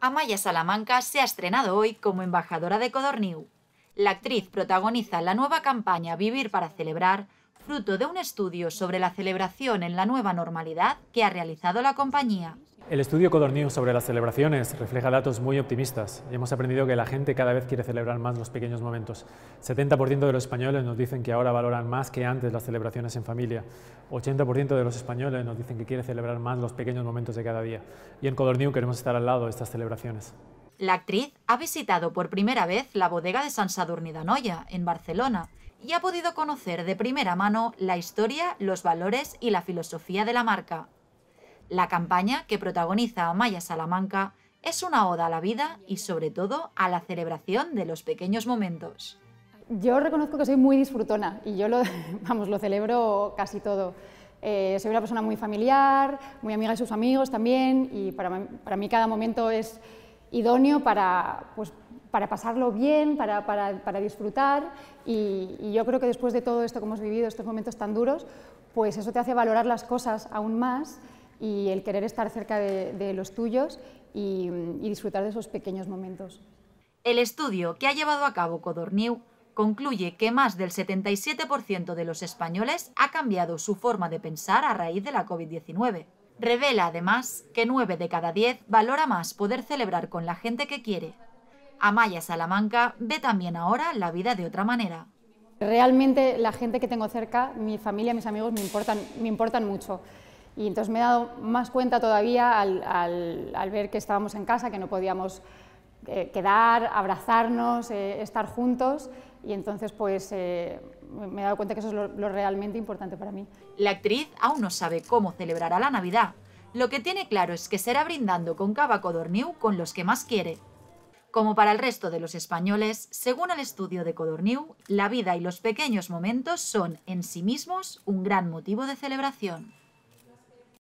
Amaya Salamanca se ha estrenado hoy como embajadora de Codorniu. La actriz protagoniza la nueva campaña Vivir para Celebrar, fruto de un estudio sobre la celebración en la nueva normalidad que ha realizado la compañía. El estudio Codorniu sobre las celebraciones refleja datos muy optimistas y hemos aprendido que la gente cada vez quiere celebrar más los pequeños momentos. 70% de los españoles nos dicen que ahora valoran más que antes las celebraciones en familia. 80% de los españoles nos dicen que quiere celebrar más los pequeños momentos de cada día. Y en Codorniu queremos estar al lado de estas celebraciones. La actriz ha visitado por primera vez la bodega de San Sadurní d'Anoia, en Barcelona, y ha podido conocer de primera mano la historia, los valores y la filosofía de la marca. La campaña que protagoniza Amaya Salamanca es una oda a la vida y sobre todo a la celebración de los pequeños momentos. Yo reconozco que soy muy disfrutona y yo lo, vamos, lo celebro casi todo. Eh, soy una persona muy familiar, muy amiga de sus amigos también y para, mí cada momento es idóneo para, pues, para pasarlo bien, para, disfrutar y, y, yo creo que después de todo esto que hemos vivido, estos momentos tan duros, pues eso te hace valorar las cosas aún más y el querer estar cerca de, los tuyos y, disfrutar de esos pequeños momentos. El estudio que ha llevado a cabo Codorniu concluye que más del 77% de los españoles ha cambiado su forma de pensar a raíz de la COVID-19. Revela además que 9 de cada 10 valora más poder celebrar con la gente que quiere. Amaya Salamanca ve también ahora la vida de otra manera. Realmente la gente que tengo cerca, mi familia, mis amigos, me importan, me importan mucho. Y entonces me he dado más cuenta todavía al, ver que estábamos en casa, que no podíamos eh, quedar, abrazarnos, eh, estar juntos. Y entonces pues eh, me he dado cuenta que eso es lo, realmente importante para mí. La actriz aún no sabe cómo celebrará la Navidad. Lo que tiene claro es que será brindando con cava Codorniu con los que más quiere. Como para el resto de los españoles, según el estudio de Codorniu, la vida y los pequeños momentos son en sí mismos un gran motivo de celebración.